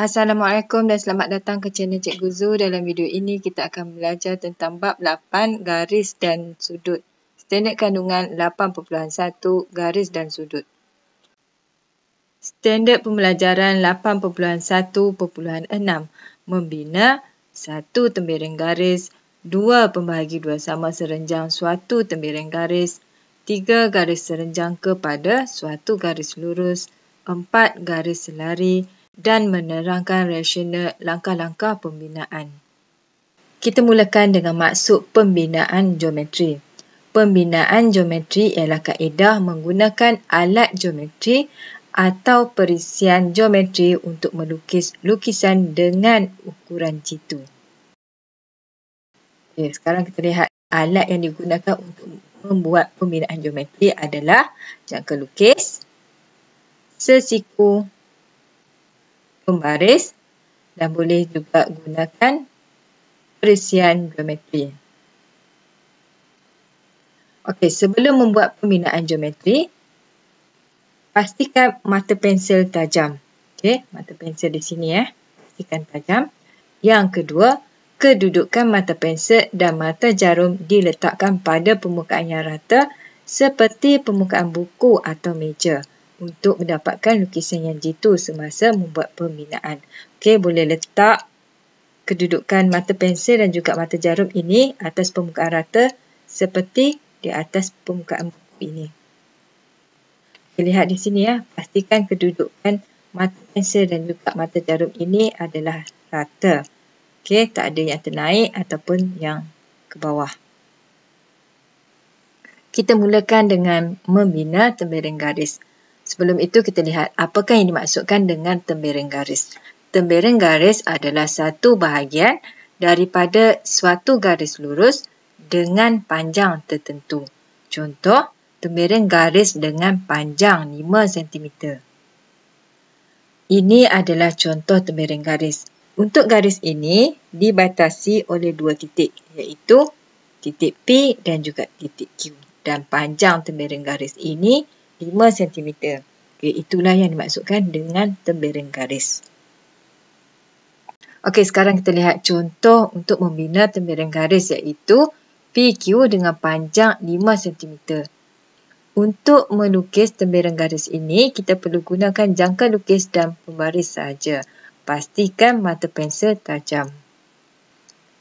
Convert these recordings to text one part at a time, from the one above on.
Assalamualaikum dan selamat datang ke channel Cik Zu. Dalam video ini kita akan belajar tentang bab 8 garis dan sudut. Standard kandungan 8.1 garis dan sudut. Standard pembelajaran 8.1.6 membina satu tembiring garis, dua pembahagi dua sama serenjang suatu tembiring garis, tiga garis serenjang kepada suatu garis lurus, empat garis selari, dan menerangkan rasional langkah-langkah pembinaan. Kita mulakan dengan maksud pembinaan geometri. Pembinaan geometri ialah kaedah menggunakan alat geometri atau perisian geometri untuk melukis lukisan dengan ukuran jitu. Okay, sekarang kita lihat alat yang digunakan untuk membuat pembinaan geometri adalah jangka lukis, sesiku, pembaris dan boleh juga gunakan perisian geometri. Okey, sebelum membuat pembinaan geometri, pastikan mata pensel tajam. Okey, mata pensel di sini ya. Eh. Pastikan tajam. Yang kedua, kedudukan mata pensel dan mata jarum diletakkan pada permukaan yang rata seperti permukaan buku atau meja untuk mendapatkan lukisan yang jitu semasa membuat pembinaan. Okey, boleh letak kedudukan mata pensel dan juga mata jarum ini atas permukaan rata seperti di atas permukaan buku ini. Okay, lihat di sini ya, pastikan kedudukan mata pensel dan juga mata jarum ini adalah rata. Okey, tak ada yang ternaik ataupun yang ke bawah. Kita mulakan dengan membina tembelan garis sebelum itu kita lihat apakah yang dimaksudkan dengan tembiring garis. Tembiring garis adalah satu bahagian daripada suatu garis lurus dengan panjang tertentu. Contoh, tembiring garis dengan panjang 5 cm. Ini adalah contoh tembiring garis. Untuk garis ini dibatasi oleh dua titik iaitu titik P dan juga titik Q. Dan panjang tembiring garis ini 5 cm. Okay, itulah yang dimaksudkan dengan tembiring garis. Okey, sekarang kita lihat contoh untuk membina tembiring garis iaitu PQ dengan panjang 5 cm. Untuk melukis tembiring garis ini, kita perlu gunakan jangka lukis dan pembaris saja. Pastikan mata pensel tajam.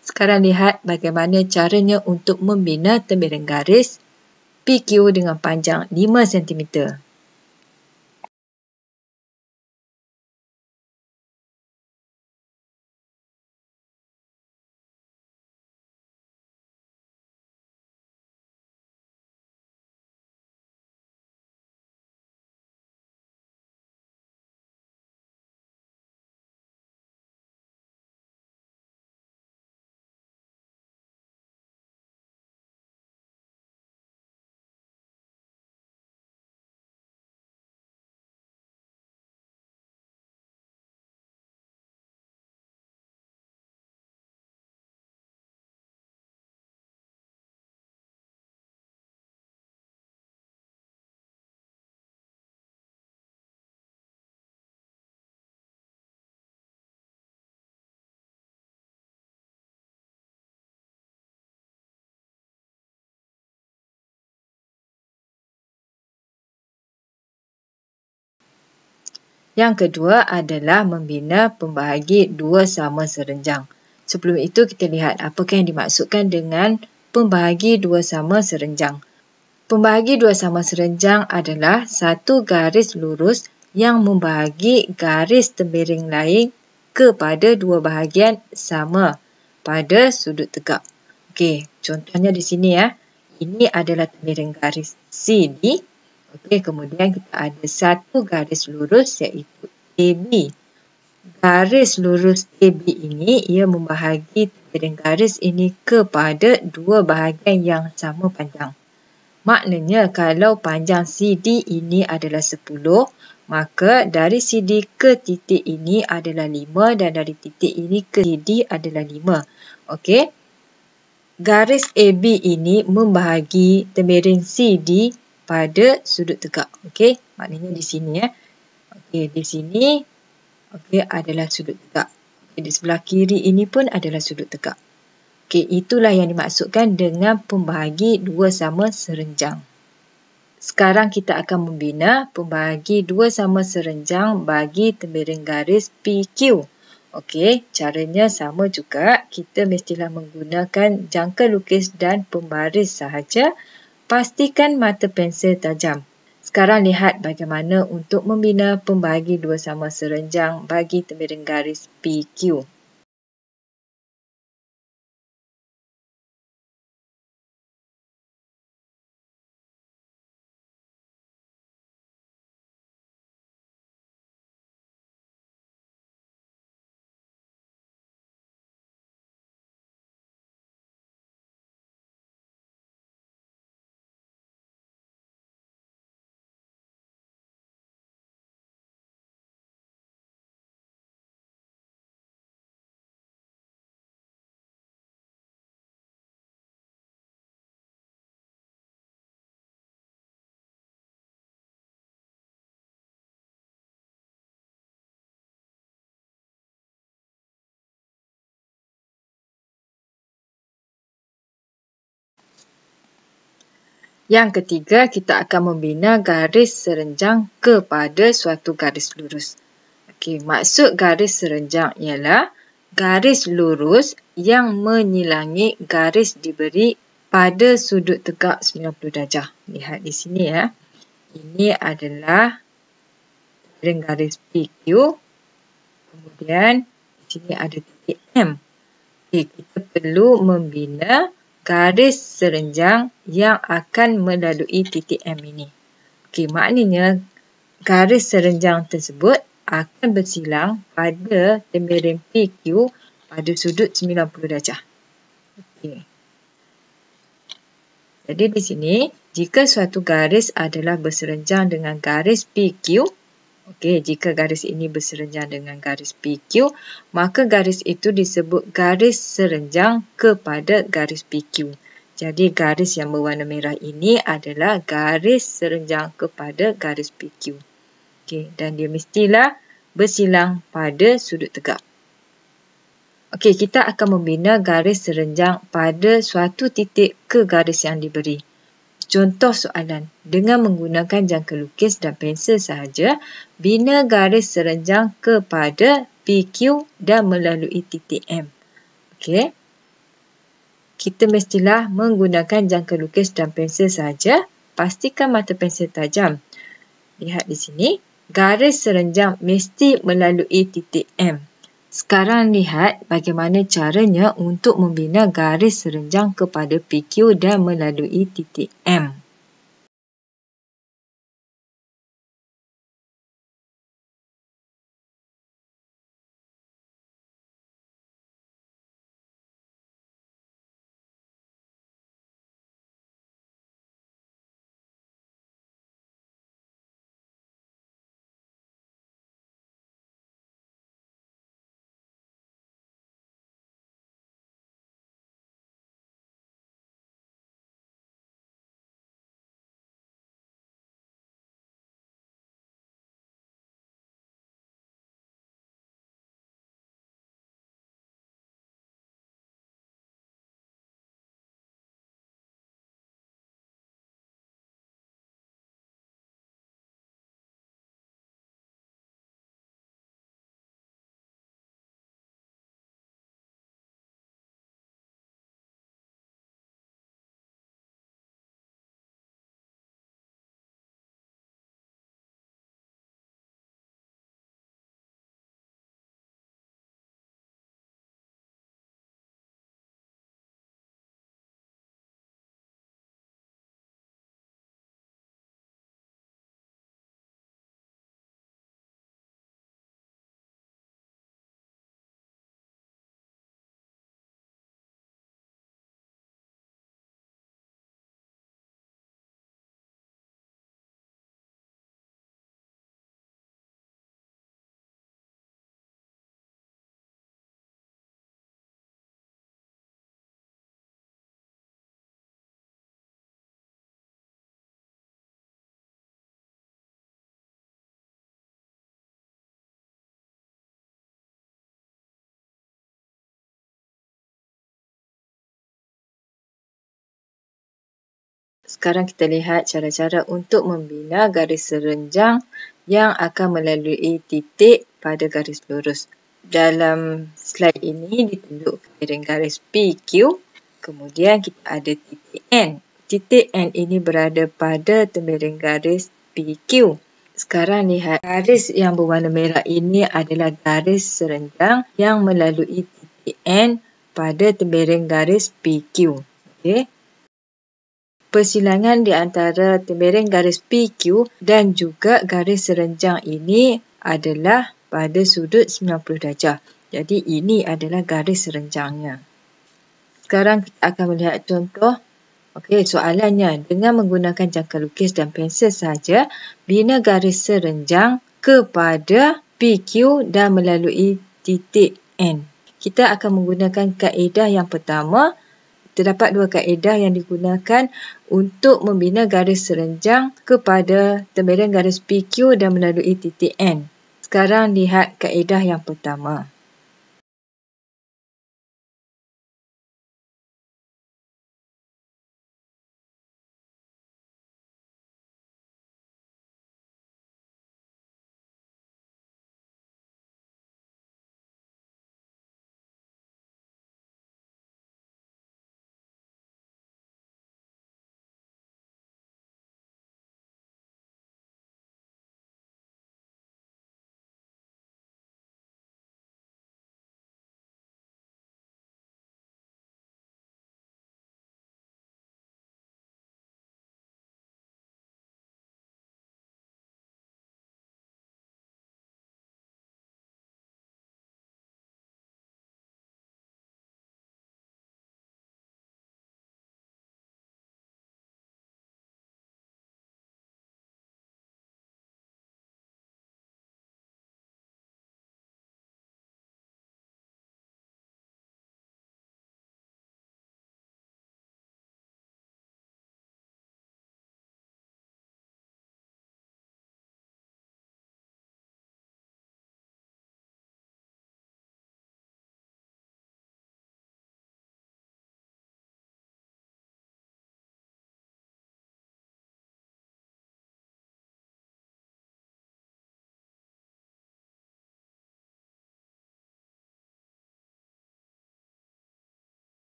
Sekarang lihat bagaimana caranya untuk membina tembiring garis PQ dengan panjang 5 cm. Yang kedua adalah membina pembahagi dua sama serenjang. Sebelum itu kita lihat apa yang dimaksudkan dengan pembahagi dua sama serenjang. Pembahagi dua sama serenjang adalah satu garis lurus yang membahagi garis tembiring lain kepada dua bahagian sama pada sudut tegak. Okey, contohnya di sini ya. Ini adalah tembiring garis CD Okey, kemudian kita ada satu garis lurus iaitu AB. Garis lurus AB ini ia membahagi tepi garis ini kepada dua bahagian yang sama panjang. Maknanya kalau panjang CD ini adalah 10, maka dari CD ke titik ini adalah 5 dan dari titik ini ke CD adalah 5. Okey. Garis AB ini membahagi tembiring CD pada sudut tegak. Okey, maknanya di sini ya. Okey, di sini okey adalah sudut tegak. Okay, di sebelah kiri ini pun adalah sudut tegak. Okey, itulah yang dimaksudkan dengan pembahagi dua sama serenjang. Sekarang kita akan membina pembahagi dua sama serenjang bagi tembiring garis PQ. Okey, caranya sama juga. Kita mestilah menggunakan jangka lukis dan pembaris sahaja pastikan mata pensel tajam. Sekarang lihat bagaimana untuk membina pembagi dua sama serenjang bagi tembiring garis PQ. Yang ketiga, kita akan membina garis serenjang kepada suatu garis lurus. Okey, maksud garis serenjang ialah garis lurus yang menyilangi garis diberi pada sudut tegak 90 darjah. Lihat di sini ya. Ini adalah ring garis PQ. Kemudian di sini ada titik M. Okey, kita perlu membina garis serenjang yang akan melalui titik M ini. Okey, maknanya garis serenjang tersebut akan bersilang pada tembiring PQ pada sudut 90 darjah. Okey. Jadi di sini, jika suatu garis adalah berserenjang dengan garis PQ, Okey, jika garis ini berserenjang dengan garis PQ, maka garis itu disebut garis serenjang kepada garis PQ. Jadi garis yang berwarna merah ini adalah garis serenjang kepada garis PQ. Okey, dan dia mestilah bersilang pada sudut tegak. Okey, kita akan membina garis serenjang pada suatu titik ke garis yang diberi. Contoh soalan, dengan menggunakan jangka lukis dan pensel sahaja, bina garis serenjang kepada PQ dan melalui titik M. Okey. Kita mestilah menggunakan jangka lukis dan pensel sahaja. Pastikan mata pensel tajam. Lihat di sini, garis serenjang mesti melalui titik M. Sekarang lihat bagaimana caranya untuk membina garis renjang kepada PQ dan melalui titik M. Sekarang kita lihat cara-cara untuk membina garis serenjang yang akan melalui titik pada garis lurus. Dalam slide ini ditunjuk dengan garis PQ. Kemudian kita ada titik N. Titik N ini berada pada tembiring garis PQ. Sekarang lihat garis yang berwarna merah ini adalah garis serenjang yang melalui titik N pada tembiring garis PQ. Okay persilangan di antara tembereng garis PQ dan juga garis serenjang ini adalah pada sudut 90 darjah. Jadi ini adalah garis serenjangnya. Sekarang kita akan melihat contoh. Okey, soalannya dengan menggunakan jangka lukis dan pensel saja bina garis serenjang kepada PQ dan melalui titik N. Kita akan menggunakan kaedah yang pertama, terdapat dua kaedah yang digunakan untuk membina garis serenjang kepada tembelan garis PQ dan melalui titik N. Sekarang lihat kaedah yang pertama.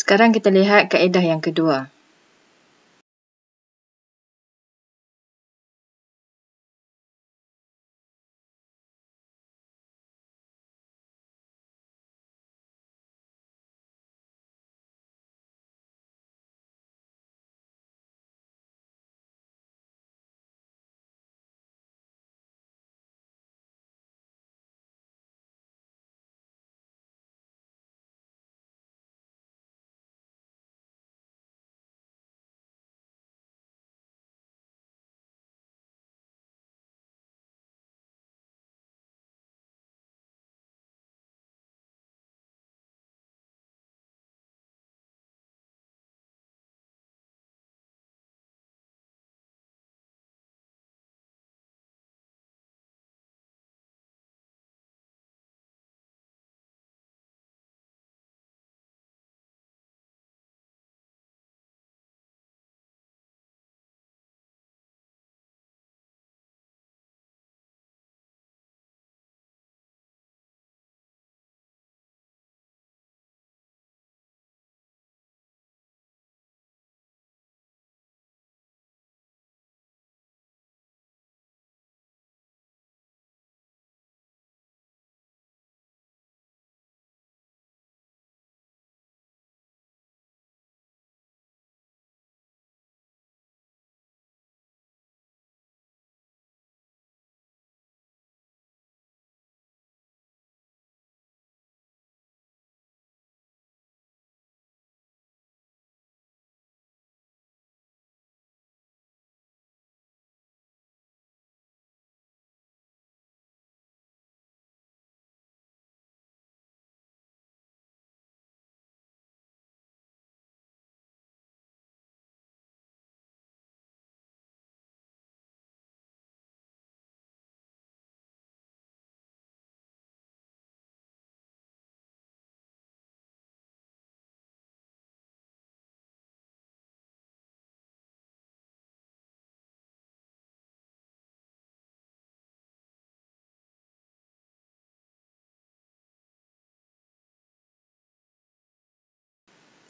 Sekarang kita lihat kaedah yang kedua.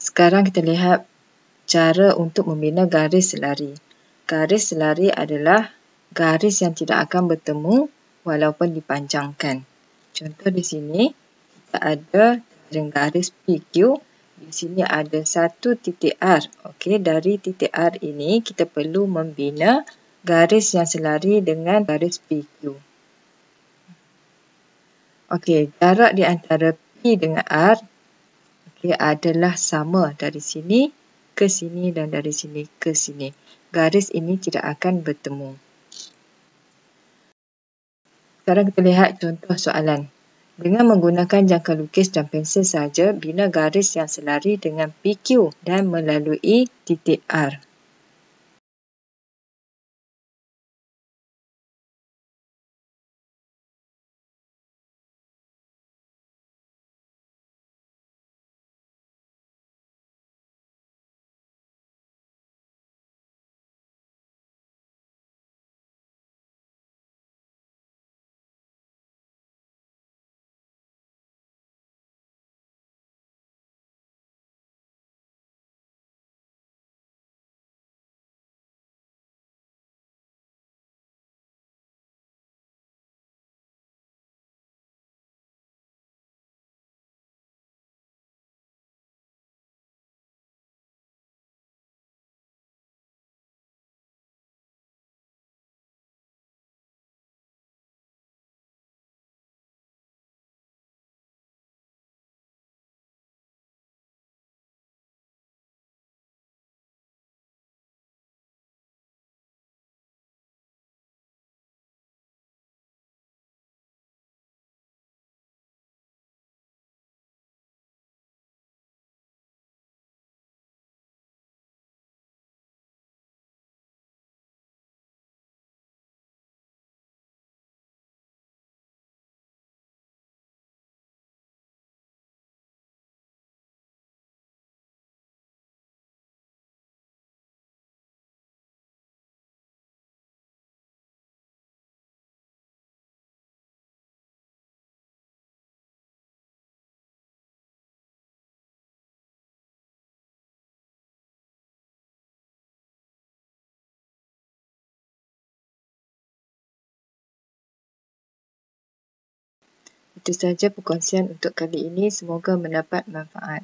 Sekarang kita lihat cara untuk membina garis lari. Garis lari adalah garis yang tidak akan bertemu walaupun dipanjangkan. Contoh di sini, kita ada garis PQ. Di sini ada satu titik R. Okey, dari titik R ini kita perlu membina garis yang selari dengan garis PQ. Okey, jarak di antara P dengan R ia adalah sama dari sini ke sini dan dari sini ke sini. Garis ini tidak akan bertemu. Sekarang kita lihat contoh soalan. Dengan menggunakan jangka lukis dan pensel saja, bina garis yang selari dengan PQ dan melalui titik R. Itu sahaja perkongsian untuk kali ini. Semoga mendapat manfaat.